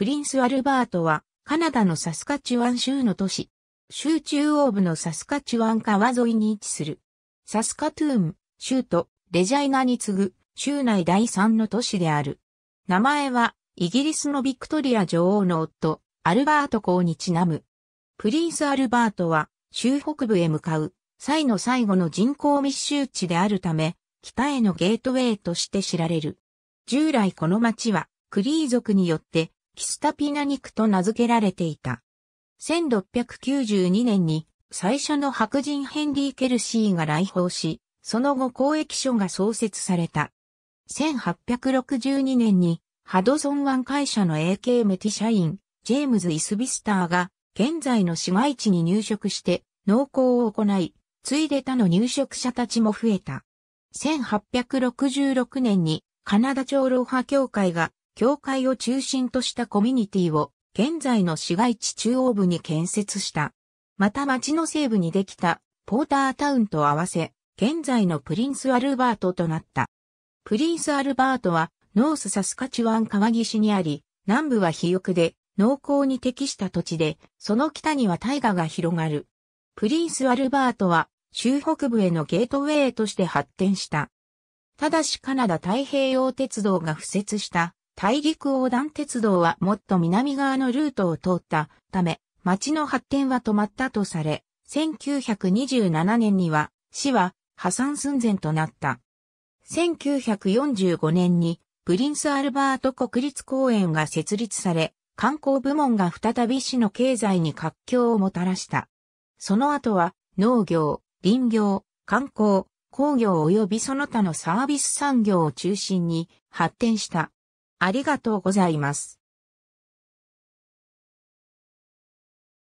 プリンス・アルバートは、カナダのサスカチワン州の都市。州中央部のサスカチワン川沿いに位置する。サスカトゥーン、州都、レジャイナに次ぐ、州内第三の都市である。名前は、イギリスのビクトリア女王の夫、アルバート公にちなむ。プリンス・アルバートは、州北部へ向かう、際の最後の人口密集地であるため、北へのゲートウェイとして知られる。従来この町は、クリー族によってキスタピナ肉と名付けられていた。1692年に最初の白人ヘンリー・ケルシーが来訪し、その後公益所が創設された。1862年にハドソン湾会社の AK メティ社員、ジェームズ・イスビスターが現在の市街地に入植して農耕を行い、ついで他の入植者たちも増えた。1866年にカナダ長老派協会が教会を中心としたコミュニティを現在の市街地中央部に建設した。また町の西部にできたポータータウンと合わせ、現在のプリンスアルバートとなった。プリンスアルバートはノースサスカチワン川岸にあり、南部は肥沃で農耕に適した土地で、その北には大河が広がる。プリンスアルバートは州北部へのゲートウェイとして発展した。ただしカナダ太平洋鉄道が敷設した大陸横断鉄道はもっと南側のルートを通ったため、町の発展は止まったとされ、1927年には市は破産寸前となった。1945年にプリンスアルバート国立公園が設立され、観光部門が再び市の経済に活況をもたらした。その後は農業、林業、観光、工業及びその他のサービス産業を中心に発展した。ありがとうございます。